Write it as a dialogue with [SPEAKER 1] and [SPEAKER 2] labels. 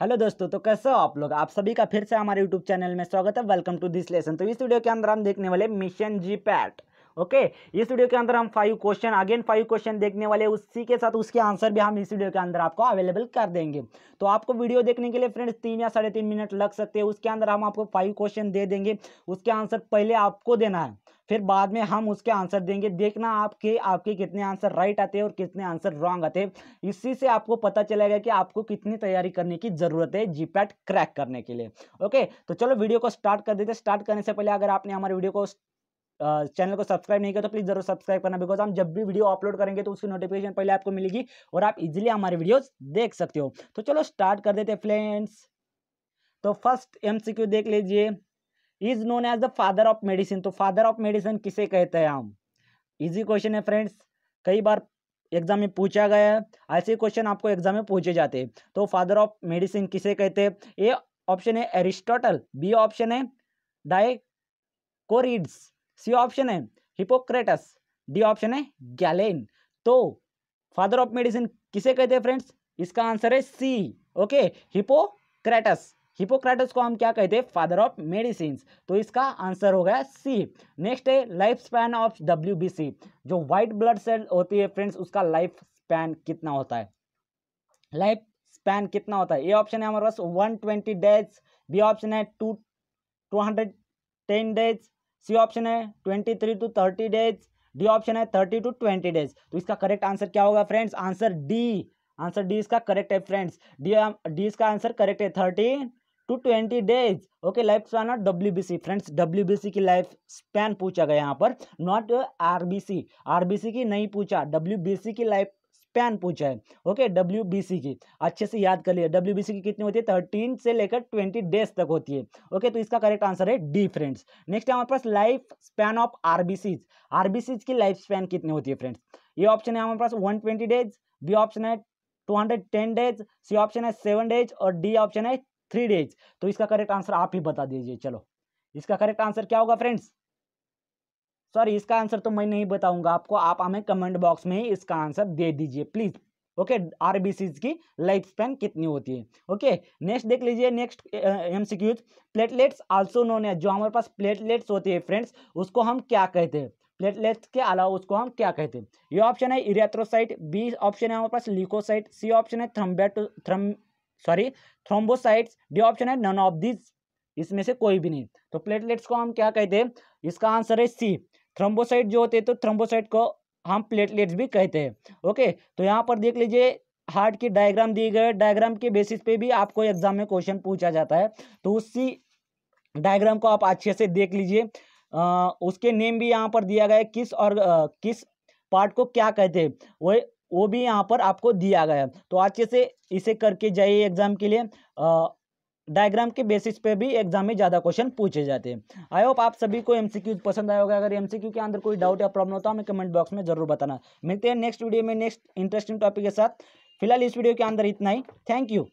[SPEAKER 1] hello दोस्तों तो कैसे हो आप लोग आप सभी का फिर से हमारे यूट्यूब चैनल में स्वागत है वेलकम टू दिस लेसन तो इस वीडियो के अंदर हम देखने वाले मिशन जी पैट ओके इस वीडियो के अंदर हम five question again five question देखने वाले उसी के साथ उसके आंसर भी हम इस वीडियो के अंदर आपको अवेलेबल कर देंगे तो आपको वीडियो देखने के लिए फ्रेंड्स तीन या साढ़े तीन मिनट लग सकते हैं उसके अंदर हम आपको फाइव क्वेश्चन दे देंगे उसके आंसर पहले आपको देना है फिर बाद में हम उसके आंसर देंगे देखना आपके आपके कितने आंसर राइट आते हैं और कितने आंसर रॉन्ग आते हैं इसी से आपको पता चलेगा कि आपको कितनी तैयारी करने की ज़रूरत है जीपैट क्रैक करने के लिए ओके तो चलो वीडियो को स्टार्ट कर देते स्टार्ट करने से पहले अगर आपने हमारे वीडियो को चैनल को सब्सक्राइब नहीं किया तो प्लीज़ जरूर सब्सक्राइब करना बिकॉज हम जब भी वीडियो अपलोड करेंगे तो उसकी नोटिफिकेशन पहले आपको मिलेगी और आप इजिली हमारे वीडियोस देख सकते हो तो चलो स्टार्ट कर देते फ्रेंड्स तो फर्स्ट एमसीक्यू देख लीजिए is known as the father of medicine तो फादर ऑफ मेडिसिन किसे कहते हैं हम इजी क्वेश्चन है फ्रेंड्स कई बार एग्जाम में पूछा गया है ऐसे क्वेश्चन आपको एग्जाम में पूछे जाते हैं तो फादर ऑफ मेडिसिन किसे कहते हैं ए ऑप्शन है एरिस्टोटल बी ऑप्शन है डाइकोरिड्स सी ऑप्शन है हिपोक्रेटस डी ऑप्शन है गैलेन तो फादर ऑफ मेडिसिन किसे कहते हैं फ्रेंड्स इसका आंसर है सी ओके हिपोक्रेटस हिपोक्रेटस को हम क्या कहते हैं फादर ऑफ मेडिसिन तो इसका आंसर हो गया सी नेक्स्ट है लाइफ स्पैन ऑफ डब्ल्यू जो व्हाइट ब्लड सेल होती है फ्रेंड्स उसका लाइफ स्पैन कितना होता है लाइफ स्पैन कितना होता है ए ऑप्शन है हमारे पास 120 डेज बी ऑप्शन है two two hundred ten days C option है twenty three to thirty days D option है थर्टी टू ट्वेंटी डेज तो इसका करेक्ट आंसर क्या होगा friends answer D answer D इसका करेक्ट है फ्रेंड्स डी डी इसका आंसर करेक्ट है thirty to twenty days okay life span of W B C friends W B C की life span पूछा गया यहाँ पर not R B C R B C की नहीं पूछा डब्ल्यू बी सी की लाइफ स्पैन पूछा है ओके डब्ल्यू की अच्छे से याद कर लिया डब्ल्यू की कितनी होती है थर्टीन से लेकर ट्वेंटी डेज तक होती है ओके तो इसका करेक्ट आंसर है डी फ्रेंड्स नेक्स्ट हमारे पास life span of RBCs RBCs की लाइफ स्पैन कितनी होती है फ्रेंड्स ये ऑप्शन है हमारे पास one twenty days B option है two hundred ten days C option है सेवन डेज और डी ऑप्शन है थ्री डेज तो इसका करेक्ट आंसर आप ही बता दीजिए चलो इसका करेक्ट आंसर क्या होगा फ्रेंड्स सॉरी इसका आंसर तो मैं नहीं बताऊंगा आपको आप हमें कमेंट बॉक्स में ही इसका आंसर दे दीजिए प्लीज़ ओके आर की लाइफ स्पैन कितनी होती है ओके नेक्स्ट देख लीजिए next M C Qs platelets also known है जो हमारे पास प्लेटलेट्स होते हैं फ्रेंड्स उसको हम क्या कहते हैं प्लेटलेट्स के अलावा उसको हम क्या कहते हैं ये ऑप्शन है इरेथ्रोसाइट बी ऑप्शन है हमारे पास लिकोसाइट सी ऑप्शन है थ्रम्बेटो थ्रम सॉरी थ्रोम्बोसाइट्स डी ऑप्शन है नन ऑफ दिस इसमें से कोई भी नहीं तो प्लेटलेट्स को हम क्या कहते हैं इसका आंसर है सी थ्रम्बोसाइट जो होते हैं तो थ्रम्बोसाइट को हम प्लेटलेट्स भी कहते हैं ओके तो यहाँ पर देख लीजिए हार्ट की डायग्राम दिए गए डायग्राम के बेसिस पे भी आपको एग्जाम में क्वेश्चन पूछा जाता है तो उसी डायग्राम को आप अच्छे से देख लीजिए उसके नेम भी यहाँ पर दिया गया है किस और आ, किस पार्ट को क्या कहते हैं वो वो भी यहाँ पर आपको दिया गया है तो अच्छे से इसे करके जाइए एग्जाम के लिए आ, डायग्राम के बेसिस पे भी एग्जाम में ज़्यादा क्वेश्चन पूछे जाते हैं आई होप आप सभी को एमसीक्यू पसंद आया होगा अगर एमसीक्यू के अंदर कोई डाउट या प्रॉब्लम होता है हमें कमेंट बॉक्स में जरूर बताना मिलते हैं नेक्स्ट वीडियो में नेक्स्ट इंटरेस्टिंग टॉपिक के साथ फिलहाल इस वीडियो के अंदर इतना ही थैंक यू